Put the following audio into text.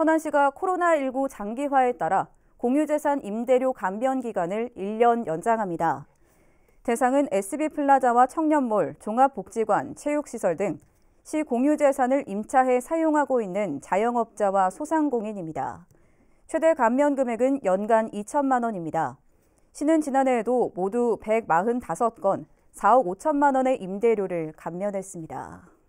천안시가 코로나19 장기화에 따라 공유재산 임대료 감면 기간을 1년 연장합니다. 대상은 SB플라자와 청년몰, 종합복지관, 체육시설 등 시 공유재산을 임차해 사용하고 있는 자영업자와 소상공인입니다. 최대 감면 금액은 연간 2천만 원입니다. 시는 지난해에도 모두 145건, 4억 5천만 원의 임대료를 감면했습니다.